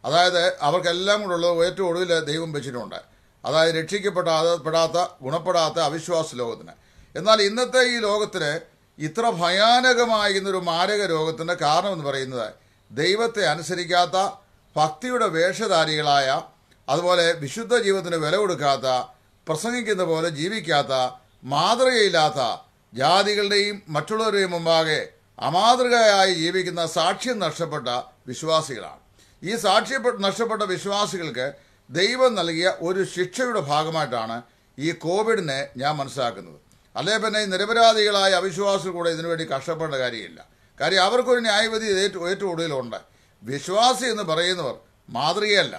അതായത് അവർക്കെല്ലാം കൂടെ ഉള്ളത് ഏറ്റവും ഒടുവിൽ ദൈവം വെച്ചിട്ടുണ്ട് അതായത് രക്ഷിക്കപ്പെടാതെ പെടാത്ത ഗുണപ്പെടാത്ത അവിശ്വാസ ലോകത്തിന് എന്നാൽ ഇന്നത്തെ ഈ ലോകത്തിന് ഇത്ര ഭയാനകമായിരുന്നൊരു ഒരു മാരക രോഗത്തിൻ്റെ കാരണം എന്ന് പറയുന്നത് ദൈവത്തെ അനുസരിക്കാത്ത ഭക്തിയുടെ വേഷധാരികളായ അതുപോലെ വിശുദ്ധ ജീവിതത്തിന് വില കൊടുക്കാത്ത പ്രസംഗിക്കുന്ന പോലെ ജീവിക്കാത്ത മാതൃകയില്ലാത്ത ജാതികളുടെയും മറ്റുള്ളവരുടെയും മുമ്പാകെ അമാതൃകയായി ജീവിക്കുന്ന സാക്ഷ്യം നഷ്ടപ്പെട്ട വിശ്വാസികളാണ് ഈ സാക്ഷ്യം നഷ്ടപ്പെട്ട വിശ്വാസികൾക്ക് ദൈവം നൽകിയ ഒരു ശിക്ഷയുടെ ഭാഗമായിട്ടാണ് ഈ കോവിഡിനെ ഞാൻ മനസ്സിലാക്കുന്നത് അല്ലേ പിന്നെ നിരപരാധികളായ അവിശ്വാസികൾ കൂടെ ഇതിനുവേണ്ടി കഷ്ടപ്പെടേണ്ട കാര്യമില്ല കാര്യം അവർക്കൊരു ന്യായവിധി ഏറ്റുകൂടുതലുണ്ട് വിശ്വാസി എന്ന് പറയുന്നവർ മാതൃകയല്ല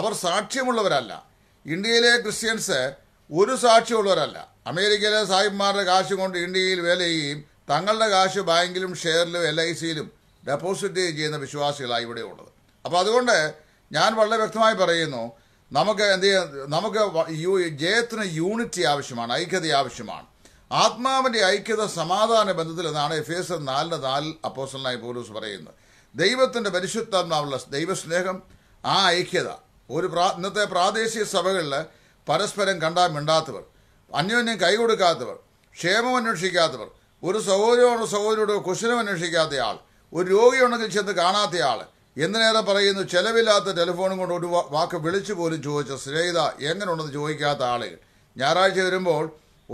അവർ സാക്ഷ്യമുള്ളവരല്ല ഇന്ത്യയിലെ ക്രിസ്ത്യൻസ് ഒരു സാക്ഷ്യമുള്ളവരല്ല അമേരിക്കയിലെ സാഹിബ്മാരുടെ കാശ് കൊണ്ട് ഇന്ത്യയിൽ വേല ചെയ്യുകയും തങ്ങളുടെ കാശ് ബാങ്കിലും ഷെയറിലും എൽ ഐ സിയിലും ഡെപ്പോസിറ്റ് ചെയ്യുന്ന വിശ്വാസികളാണ് ഉള്ളത് അപ്പോൾ അതുകൊണ്ട് ഞാൻ വളരെ വ്യക്തമായി പറയുന്നു നമുക്ക് എന്ത് നമുക്ക് യു ജയത്തിന് യൂണിറ്റി ആവശ്യമാണ് ഐക്യത ആവശ്യമാണ് ആത്മാവിൻ്റെ ഐക്യത സമാധാന ബന്ധത്തിൽ എന്നാണ് എഫ് എസ് നാലിന് നാല് അപ്പോസലായി പോലീസ് പറയുന്നത് ദൈവത്തിൻ്റെ പരിശുദ്ധാത്മാവുള്ള ദൈവസ്നേഹം ആ ഐക്യത ഒരു പ്രാ ഇന്നത്തെ പ്രാദേശിക സഭകളിൽ പരസ്പരം കണ്ടാൽ മിണ്ടാത്തവർ അന്യോന്യം കൈകൊടുക്കാത്തവർ ക്ഷേമം അന്വേഷിക്കാത്തവർ ഒരു സഹോദരനോ സഹോദരിയോടോ കുശലം അന്വേഷിക്കാത്തയാൾ ഒരു രോഗിയുണ്ടെങ്കിൽ ചെന്ന് കാണാത്തയാൾ എന്തിനേറെ പറയുന്നു ചെലവില്ലാത്ത ടെലിഫോണും കൊണ്ട് ഒരു വാക്ക് വിളിച്ചു പോലും ചോദിച്ച സ്നേഹിത എങ്ങനെയുണ്ടെന്ന് ചോദിക്കാത്ത ആളുകൾ ഞായറാഴ്ച വരുമ്പോൾ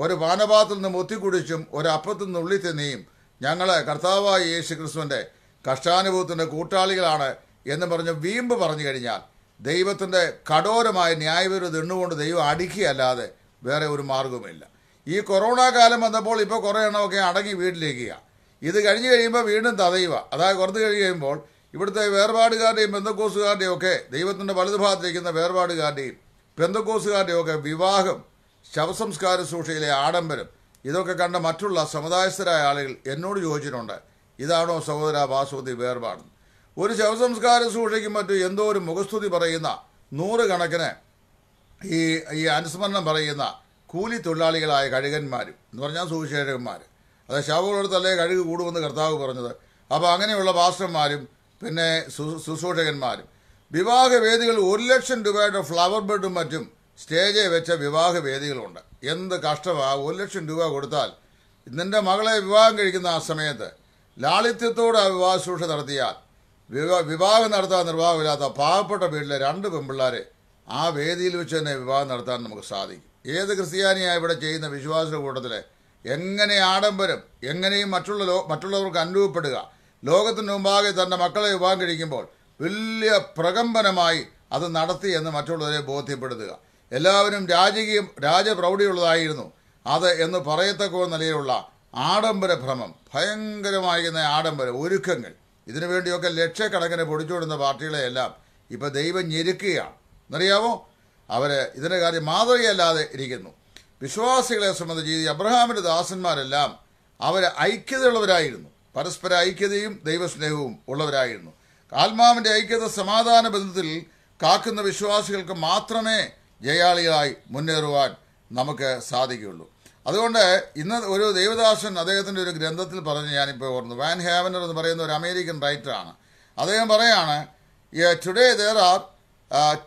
ഒരു പാനപാത്തിൽ നിന്ന് ഒത്തിക്കുടിച്ചും ഒരു അപ്പത്തിൽ നിന്ന് ഉള്ളി തിന്നിയും ഞങ്ങൾ കർത്താവായ യേശു ക്രിസ്തുവിൻ്റെ കഷ്ടാനുഭവത്തിൻ്റെ കൂട്ടാളികളാണ് എന്ന് പറഞ്ഞ് വീമ്പ് പറഞ്ഞു കഴിഞ്ഞാൽ ദൈവത്തിൻ്റെ കഠോരമായ ന്യായവിരുദ്ധ എണ്ണുകൊണ്ട് ദൈവം അടുക്കിയല്ലാതെ വേറെ ഒരു മാർഗവുമില്ല ഈ കൊറോണ കാലം വന്നപ്പോൾ ഇപ്പോൾ കുറേ എണ്ണമൊക്കെ അടങ്ങി വീട്ടിലേക്കുക ഇത് കഴിഞ്ഞ് കഴിയുമ്പോൾ വീണ്ടും തതയുക അതായത് കുറച്ച് കഴിയുമ്പോൾ ഇവിടുത്തെ വേർപാടുകാരുടെയും ബന്ധക്കോസുകാരുടെയും ഒക്കെ ദൈവത്തിൻ്റെ ഭാഗത്തിരിക്കുന്ന വേർപാടുകാരുടെയും ബന്ധക്കോസുകാരുടെയും ഒക്കെ വിവാഹം ശവസംസ്കാര സൂക്ഷയിലെ ആഡംബരം ഇതൊക്കെ കണ്ട മറ്റുള്ള സമുദായസ്ഥരായ ആളുകൾ എന്നോട് ചോദിച്ചിട്ടുണ്ട് ഇതാണോ സഹോദര വാസുപതി വേർപാട് ഒരു ശവസംസ്കാര സൂക്ഷയ്ക്കും മറ്റും എന്തോ ഒരു മുഖസ്തുതി പറയുന്ന നൂറുകണക്കിന് ഈ ഈ അനുസ്മരണം പറയുന്ന കൂലി തൊഴിലാളികളായ കഴുകന്മാരും എന്ന് പറഞ്ഞാൽ സുവിശേഷകന്മാർ അതായത് ശവങ്ങളെടുത്തല്ലേ കഴുകു കൂടുമെന്ന് കർത്താവ് പറഞ്ഞത് അപ്പോൾ അങ്ങനെയുള്ള പാസ്റ്റർമാരും പിന്നെ ശുശ്രൂഷകന്മാരും വിവാഹവേദികൾ ഒരു ലക്ഷം രൂപയുടെ ഫ്ലവർ ബെഡും മറ്റും സ്റ്റേജിൽ വെച്ച വിവാഹവേദികളുണ്ട് എന്ത് കഷ്ടമാണ് ഒരു ലക്ഷം രൂപ കൊടുത്താൽ നിൻ്റെ മകളെ വിവാഹം കഴിക്കുന്ന ആ സമയത്ത് ലാളിത്യത്തോടെ ആ വിവാഹ ശുശ്രൂഷ നടത്തിയാൽ വിവാ വിവാഹം നടത്താൻ നിർവാഹമില്ലാത്ത പാവപ്പെട്ട വീട്ടിലെ രണ്ട് പെൺപിള്ളേരെ ആ വേദിയിൽ വെച്ച് തന്നെ വിവാഹം നടത്താൻ നമുക്ക് സാധിക്കും ഏത് ക്രിസ്ത്യാനിയാണ് ഇവിടെ ചെയ്യുന്ന വിശ്വാസ കൂട്ടത്തിൽ എങ്ങനെ ആഡംബരം എങ്ങനെയും മറ്റുള്ള ലോ മറ്റുള്ളവർക്ക് അനുഭവപ്പെടുക ലോകത്തിന് മുമ്പാകെ തൻ്റെ മക്കളെ വിവാഹം കഴിക്കുമ്പോൾ വലിയ പ്രകമ്പനമായി അത് നടത്തി എന്ന് മറ്റുള്ളവരെ ബോധ്യപ്പെടുത്തുക എല്ലാവരും രാജകീയം രാജപ്രൗഢിയുള്ളതായിരുന്നു അത് എന്ന് പറയത്തക്ക നിലയിലുള്ള ആഡംബര ഭ്രമം ഭയങ്കരമായിരുന്ന ആഡംബരം ഒരുക്കങ്ങൾ ഇതിനു വേണ്ടിയൊക്കെ ലക്ഷക്കണക്കിന് പൊടിച്ചുവിടുന്ന പാർട്ടികളെയെല്ലാം ഇപ്പോൾ ദൈവം ഞെരുക്കുകയാണ് എന്നറിയാമോ അവർ ഇതിൻ്റെ കാര്യം മാതൃകയല്ലാതെ ഇരിക്കുന്നു വിശ്വാസികളെ സംബന്ധിച്ച് ഈ അബ്രഹാമിൻ്റെ ദാസന്മാരെല്ലാം അവർ ഐക്യതയുള്ളവരായിരുന്നു പരസ്പര ഐക്യതയും ദൈവസ്നേഹവും ഉള്ളവരായിരുന്നു ആത്മാവിൻ്റെ ഐക്യത സമാധാന ബന്ധത്തിൽ കാക്കുന്ന വിശ്വാസികൾക്ക് മാത്രമേ ജയാളികളായി മുന്നേറുവാൻ നമുക്ക് സാധിക്കുകയുള്ളൂ അതുകൊണ്ട് ഇന്ന് ഒരു ദേവദാസൻ അദ്ദേഹത്തിൻ്റെ ഒരു ഗ്രന്ഥത്തിൽ പറഞ്ഞ് ഞാനിപ്പോൾ ഓർന്നു വാൻ ഹാവനർ എന്ന് പറയുന്ന ഒരു അമേരിക്കൻ റൈറ്ററാണ് അദ്ദേഹം പറയാണ് today there are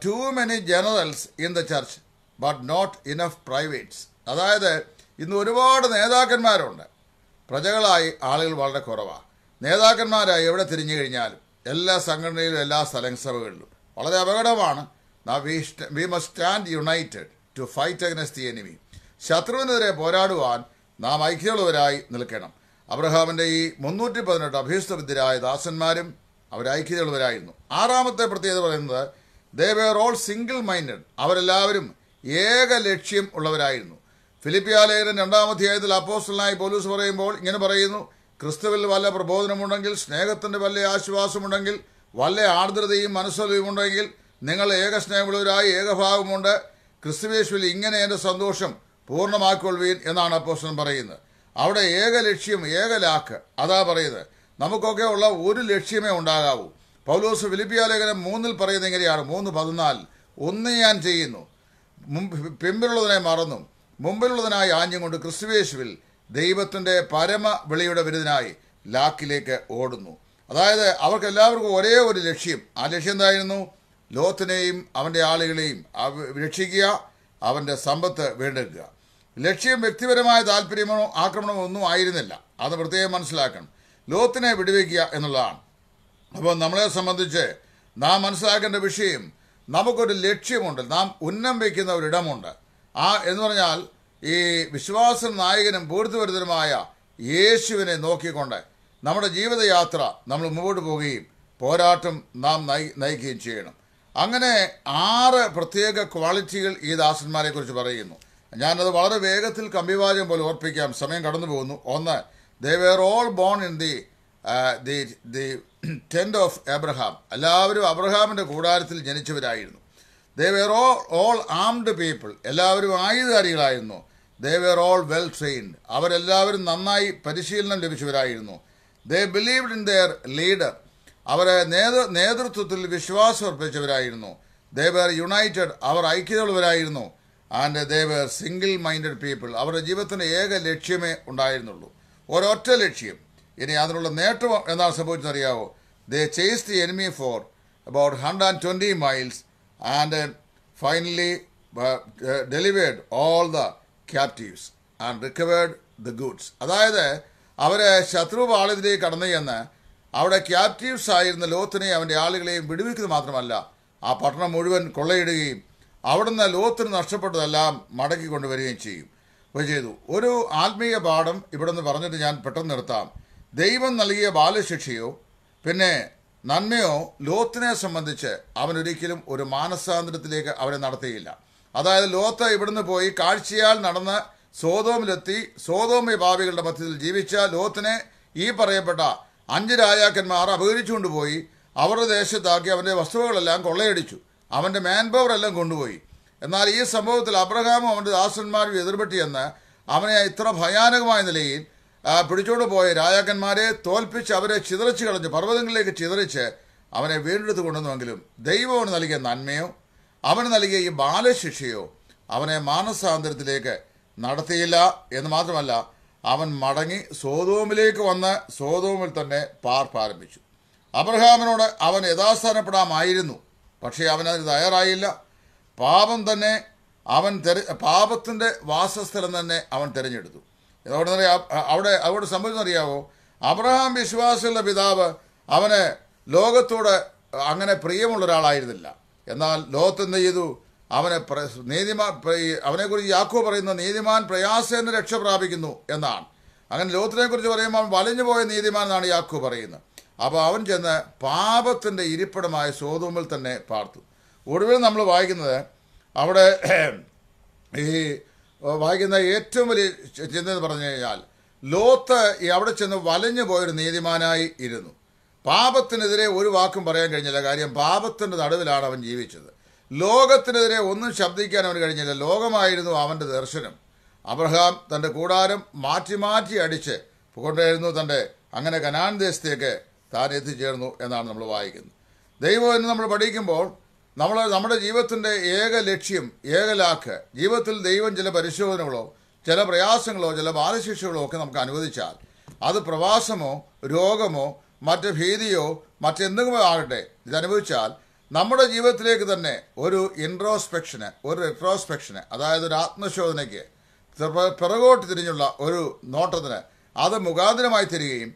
too many generals in the church but not enough privates അതായത് ഇന്ന് ഒരുപാട് നേതാക്കന്മാരുണ്ട് പ്രജകളായി ആളുകൾ വളരെ കുറവാണ് നേതാക്കന്മാരായി എവിടെ തിരിഞ്ഞു കഴിഞ്ഞാലും എല്ലാ സംഘടനയിലും എല്ലാ സ്ഥലസഭകളിലും വളരെ അപകടമാണ് we must stand united to fight against the enemy ശത്രുവിനെതിരെ പോരാടുവാൻ നാം ഐക്യമുള്ളവരായി നിൽക്കണം അബ്രഹാമിൻ്റെ ഈ മുന്നൂറ്റി പതിനെട്ട് അഭീഷ്ടവിദ്യരായ ദാസന്മാരും അവർ ഐക്യതയുള്ളവരായിരുന്നു ആറാമത്തെ പ്രത്യേകത പറയുന്നത് they were all single minded അവരെല്ലാവരും ഏക ലക്ഷ്യം ഉള്ളവരായിരുന്നു ഫിലിപ്പിയാലയറിൻ്റെ രണ്ടാമധ്യായത്തിൽ അപ്പോസ്റ്റലിനായി പോലീസ് പറയുമ്പോൾ ഇങ്ങനെ പറയുന്നു ക്രിസ്തുവിൽ വല്ല പ്രബോധനമുണ്ടെങ്കിൽ സ്നേഹത്തിൻ്റെ വല്ല ആശ്വാസമുണ്ടെങ്കിൽ വല്ല ആർദ്രതയും ഉണ്ടെങ്കിൽ നിങ്ങൾ ഏകസ്നേഹമുള്ളവരായി ഏകഭാവമുണ്ട് ക്രിസ്തുവേശുവിൽ ഇങ്ങനെ എൻ്റെ സന്തോഷം പൂർണ്ണമാക്കൊള്ളുവീൻ എന്നാണ് അപ്പോസ്റ്റലൻ പറയുന്നത് അവിടെ ഏക ലക്ഷ്യം ഏക ലാക്ക് അതാ പറയുന്നത് നമുക്കൊക്കെ ഉള്ള ഒരു ലക്ഷ്യമേ ഉണ്ടാകാവൂ പൗലോസ് ഫിലിപ്പിയാലേഖനം മൂന്നിൽ പറയുന്നത് എങ്ങനെയാണ് മൂന്ന് പതിനാൽ ഒന്ന് ഞാൻ ചെയ്യുന്നു മുമ്പ് പിമ്പിലുള്ളതിനെ മറന്നു മുമ്പിലുള്ളതിനായി ആഞ്ഞും കൊണ്ട് ക്രിസ്തുവേശുവിൽ ദൈവത്തിൻ്റെ പരമ വിളിയുടെ വിരുദ്ധനായി ലാക്കിലേക്ക് ഓടുന്നു അതായത് അവർക്ക് എല്ലാവർക്കും ഒരേ ഒരു ലക്ഷ്യം ആ ലക്ഷ്യം എന്തായിരുന്നു ലോത്തിനെയും അവൻ്റെ ആളുകളെയും രക്ഷിക്കുക അവൻ്റെ സമ്പത്ത് വീണ്ടെടുക്കുക ലക്ഷ്യം വ്യക്തിപരമായ താല്പര്യമോ ആക്രമണമോ ഒന്നും ആയിരുന്നില്ല അത് പ്രത്യേകം മനസ്സിലാക്കണം ലോത്തിനെ വിടുവിക്കുക എന്നുള്ളതാണ് അപ്പോൾ നമ്മളെ സംബന്ധിച്ച് നാം മനസ്സിലാക്കേണ്ട വിഷയം നമുക്കൊരു ലക്ഷ്യമുണ്ട് നാം ഉന്നം വയ്ക്കുന്ന ഒരിടമുണ്ട് ആ എന്ന് പറഞ്ഞാൽ ഈ വിശ്വാസ നായകനും പൂർത്തിവരുത്തനുമായ യേശുവിനെ നോക്കിക്കൊണ്ട് നമ്മുടെ ജീവിതയാത്ര നമ്മൾ മുമ്പോട്ട് പോവുകയും പോരാട്ടം നാം നയിക്കുകയും ചെയ്യണം അങ്ങനെ ആറ് പ്രത്യേക ക്വാളിറ്റികൾ ഈ ദാസന്മാരെക്കുറിച്ച് പറയുന്നു ഞാനത് വളരെ വേഗത്തിൽ കമ്പിവാചം പോലെ ഓർപ്പിക്കാം സമയം കടന്നു പോകുന്നു ഒന്ന് they were all born in the the the tent of Abraham എല്ലാവരും അബ്രഹാമിൻ്റെ കൂടാരത്തിൽ ജനിച്ചവരായിരുന്നു they were all all armed people എല്ലാവരും ആയുധകാരികളായിരുന്നു they were all well trained അവരെല്ലാവരും നന്നായി പരിശീലനം ലഭിച്ചവരായിരുന്നു they believed in their leader അവരെ നേതൃ നേതൃത്വത്തിൽ വിശ്വാസം അർപ്പിച്ചവരായിരുന്നു ദേ വെർ യുണൈറ്റഡ് അവർ ഐക്യതയുള്ളവരായിരുന്നു and they were single minded people അവരുടെ ജീവിതത്തിൻ്റെ ഏക ലക്ഷ്യമേ ഉണ്ടായിരുന്നുള്ളൂ ഒരൊറ്റ ലക്ഷ്യം ഇനി അതിനുള്ള നേട്ടം എന്താണ് അറിയാവോ they chase the enemy for about hundred and twenty miles and finally delivered all the captives and recovered the goods അതായത് അവരെ ശത്രു പാളയത്തിലേക്ക് കടന്നു ചെന്ന് അവിടെ ക്യാപ്റ്റീവ്സ് ആയിരുന്ന ലോത്തിനെയും അവൻ്റെ ആളുകളെയും വിടുവിക്കുന്നത് മാത്രമല്ല ആ പട്ടണം മുഴുവൻ കൊള്ളയിടുകയും അവിടുന്ന് ലോത്തിന് നഷ്ടപ്പെട്ടതെല്ലാം മടക്കി കൊണ്ടുവരികയും ചെയ്യും അപ്പോൾ ചെയ്തു ഒരു ആത്മീയ പാഠം ഇവിടെ നിന്ന് പറഞ്ഞിട്ട് ഞാൻ പെട്ടെന്ന് നിർത്താം ദൈവം നൽകിയ ബാലശിക്ഷയോ പിന്നെ നന്മയോ ലോത്തിനെ സംബന്ധിച്ച് അവനൊരിക്കലും ഒരു മാനസാന്തരത്തിലേക്ക് അവനെ നടത്തിയില്ല അതായത് ലോത്ത് ഇവിടുന്ന് പോയി കാഴ്ചയാൽ നടന്ന് സോതോമിലെത്തി സോതോം ഭാവികളുടെ മധ്യത്തിൽ ജീവിച്ച ലോത്തിനെ ഈ പറയപ്പെട്ട അഞ്ച് രാജാക്കന്മാർ പോയി അവരുടെ ദേശത്താക്കി അവൻ്റെ വസ്തുവകളെല്ലാം കൊള്ളയടിച്ചു അവൻ്റെ മാൻ എല്ലാം കൊണ്ടുപോയി എന്നാൽ ഈ സംഭവത്തിൽ അബ്രഹാമും അവൻ്റെ ദാസന്മാരും എതിർപറ്റിയെന്ന് അവനെ ഇത്ര ഭയാനകമായ നിലയിൽ പിടിച്ചോണ്ട് പോയ രാജാക്കന്മാരെ തോൽപ്പിച്ച് അവരെ ചിതറിച്ച് കളഞ്ഞ് പർവ്വതങ്ങളിലേക്ക് ചിതറിച്ച് അവനെ വീണ്ടെടുത്ത് കൊണ്ടുവന്നുവെങ്കിലും ദൈവമാണ് നൽകിയ നന്മയോ അവന് നൽകിയ ഈ ബാലശിക്ഷയോ അവനെ മാനസാന്തരത്തിലേക്ക് നടത്തിയില്ല എന്ന് മാത്രമല്ല അവൻ മടങ്ങി സോതോമിലേക്ക് വന്ന് സോതോമിൽ തന്നെ പാർപ്പാരംഭിച്ചു അബ്രഹാമിനോട് അവൻ യഥാസ്ഥാനപ്പെടാമായിരുന്നു പക്ഷേ അവൻ അതിന് തയ്യാറായില്ല പാപം തന്നെ അവൻ തെര പാപത്തിൻ്റെ വാസസ്ഥലം തന്നെ അവൻ തിരഞ്ഞെടുത്തു അവിടെ അവിടെ അവിടെ അറിയാവോ അബ്രഹാം വിശ്വാസികളുടെ പിതാവ് അവന് ലോകത്തോട് അങ്ങനെ പ്രിയമുള്ള ഒരാളായിരുന്നില്ല എന്നാൽ എന്ത് ചെയ്തു അവനെ നീതിമാൻ അവനെക്കുറിച്ച് യാക്കോ പറയുന്ന നീതിമാൻ പ്രയാസേന രക്ഷ പ്രാപിക്കുന്നു എന്നാണ് അങ്ങനെ കുറിച്ച് പറയുമ്പോൾ അവൻ വലഞ്ഞു പോയ നീതിമാൻ എന്നാണ് യാക്കോ പറയുന്നത് അപ്പോൾ അവൻ ചെന്ന് പാപത്തിൻ്റെ ഇരിപ്പിടമായ സോതൂമിൽ തന്നെ പാർത്തു ഒടുവിൽ നമ്മൾ വായിക്കുന്നത് അവിടെ ഈ വായിക്കുന്ന ഏറ്റവും വലിയ ചിന്ത എന്ന് പറഞ്ഞു കഴിഞ്ഞാൽ ലോത്ത് അവിടെ ചെന്ന് വലഞ്ഞു പോയൊരു നീതിമാനായി ഇരുന്നു പാപത്തിനെതിരെ ഒരു വാക്കും പറയാൻ കഴിഞ്ഞില്ല കാര്യം പാപത്തിൻ്റെ നടുവിലാണ് അവൻ ജീവിച്ചത് ലോകത്തിനെതിരെ ഒന്നും ശബ്ദിക്കാൻ അവന് കഴിഞ്ഞില്ല ലോകമായിരുന്നു അവൻ്റെ ദർശനം അബ്രഹാം തൻ്റെ കൂടാരം മാറ്റി മാറ്റി അടിച്ച് കൊണ്ടായിരുന്നു തൻ്റെ അങ്ങനെ കനാൻ ദേശത്തേക്ക് താൻ എത്തിച്ചേർന്നു എന്നാണ് നമ്മൾ വായിക്കുന്നത് ദൈവം എന്ന് നമ്മൾ പഠിക്കുമ്പോൾ നമ്മൾ നമ്മുടെ ജീവിതത്തിൻ്റെ ഏക ലക്ഷ്യം ഏക ലാക്ക് ജീവിതത്തിൽ ദൈവം ചില പരിശോധനകളോ ചില പ്രയാസങ്ങളോ ചില ബാലശിക്ഷകളോ ഒക്കെ നമുക്ക് അനുവദിച്ചാൽ അത് പ്രവാസമോ രോഗമോ മറ്റ് ഭീതിയോ മറ്റെന്തെങ്കിലും ആകട്ടെ അനുഭവിച്ചാൽ നമ്മുടെ ജീവിതത്തിലേക്ക് തന്നെ ഒരു ഇൻട്രോസ്പെക്ഷന് ഒരു റെട്രോസ്പെക്ഷന് അതായത് ഒരു ആത്മശോധനയ്ക്ക് പിറകോട്ട് തിരിഞ്ഞുള്ള ഒരു നോട്ടത്തിന് അത് മുഖാന്തരമായി തരികയും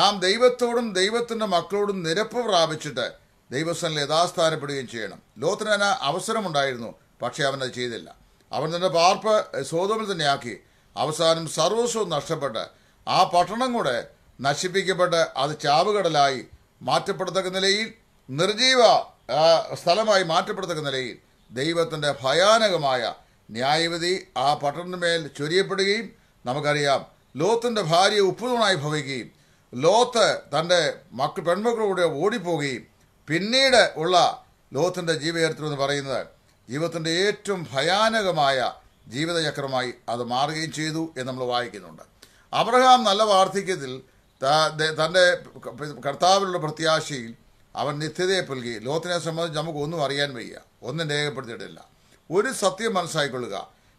നാം ദൈവത്തോടും ദൈവത്തിൻ്റെ മക്കളോടും നിരപ്പ് പ്രാപിച്ചിട്ട് ദൈവസ്ഥനിൽ യഥാസ്ഥാനപ്പെടുകയും ചെയ്യണം ലോത്തിനന് അവസരമുണ്ടായിരുന്നു പക്ഷേ അവനത് ചെയ്തില്ല അവൻ തന്റെ പാർപ്പ് സോതമിൽ തന്നെയാക്കി അവസാനം സർവസ്വം നഷ്ടപ്പെട്ട് ആ പട്ടണം കൂടെ നശിപ്പിക്കപ്പെട്ട് അത് ചാവുകടലായി മാറ്റപ്പെടുത്തക്ക നിലയിൽ നിർജീവ സ്ഥലമായി മാറ്റപ്പെടുത്തക്ക നിലയിൽ ദൈവത്തിൻ്റെ ഭയാനകമായ ന്യായവിധി ആ പട്ടണത്തിന്മേൽ ചൊരിയപ്പെടുകയും നമുക്കറിയാം ലോത്തിൻ്റെ ഭാര്യ ഉപ്പുതൂണായി ഭവിക്കുകയും ലോത്ത് തൻ്റെ മക്കൾ പെൺമക്കളുടെ ഓടിപ്പോവുകയും പിന്നീട് ഉള്ള ലോത്തിൻ്റെ ജീവചരിത്രം എന്ന് പറയുന്നത് ജീവിതത്തിൻ്റെ ഏറ്റവും ഭയാനകമായ ജീവിതചക്രമായി അത് മാറുകയും ചെയ്തു എന്ന് നമ്മൾ വായിക്കുന്നുണ്ട് അബ്രഹാം നല്ല വാർദ്ധക്യത്തിൽ തൻ്റെ കർത്താവിലുള്ള പ്രത്യാശയിൽ അവൻ നിത്യതയെ പുൽകി ലോത്തിനെ സംബന്ധിച്ച് നമുക്ക് ഒന്നും അറിയാൻ വയ്യ ഒന്നും രേഖപ്പെടുത്തിയിട്ടില്ല ഒരു സത്യം മനസ്സിലായിക്കൊള്ളുക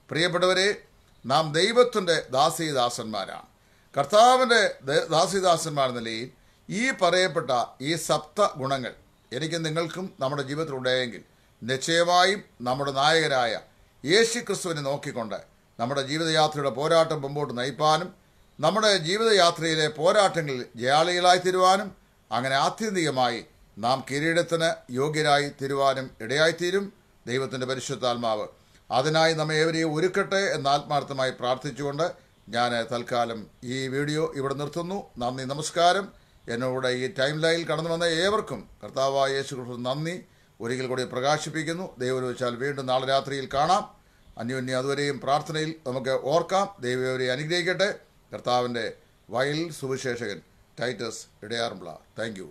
പ്രിയപ്പെട്ടവരെ നാം ദൈവത്തിൻ്റെ ദാസീദാസന്മാരാണ് കർത്താവിൻ്റെ ദാസിദാസന്മാർ നിലയിൽ ഈ പറയപ്പെട്ട ഈ സപ്ത ഗുണങ്ങൾ എനിക്കും നിങ്ങൾക്കും നമ്മുടെ ജീവിതത്തിലുണ്ടായെങ്കിൽ നിശ്ചയമായും നമ്മുടെ നായകരായ യേശു ക്രിസ്തുവിനെ നോക്കിക്കൊണ്ട് നമ്മുടെ ജീവിതയാത്രയുടെ പോരാട്ടം മുമ്പോട്ട് നയിപ്പാനും നമ്മുടെ ജീവിതയാത്രയിലെ പോരാട്ടങ്ങളിൽ ജയാളികളായി തീരുവാനും അങ്ങനെ ആത്യന്തികമായി നാം കിരീടത്തിന് യോഗ്യരായി തീരുവാനും ഇടയായിത്തീരും ദൈവത്തിൻ്റെ പരിശുദ്ധാത്മാവ് അതിനായി നമ്മെ ഏവരെയും ഒരുക്കട്ടെ എന്ന ആത്മാർത്ഥമായി പ്രാർത്ഥിച്ചുകൊണ്ട് ഞാൻ തൽക്കാലം ഈ വീഡിയോ ഇവിടെ നിർത്തുന്നു നന്ദി നമസ്കാരം എന്നോടെ ഈ ടൈം ലൈനിൽ കടന്നു വന്ന ഏവർക്കും കർത്താവായ യേശു കൃഷ്ണ നന്ദി ഒരിക്കൽ കൂടി പ്രകാശിപ്പിക്കുന്നു ദൈവം വെച്ചാൽ വീണ്ടും നാളെ രാത്രിയിൽ കാണാം അന്യോന്യം അതുവരെയും പ്രാർത്ഥനയിൽ നമുക്ക് ഓർക്കാം ദൈവവരെ അനുഗ്രഹിക്കട്ടെ കർത്താവിൻ്റെ വയൽ സുവിശേഷകൻ ടൈറ്റസ് ഇടയാറുമ്പള താങ്ക്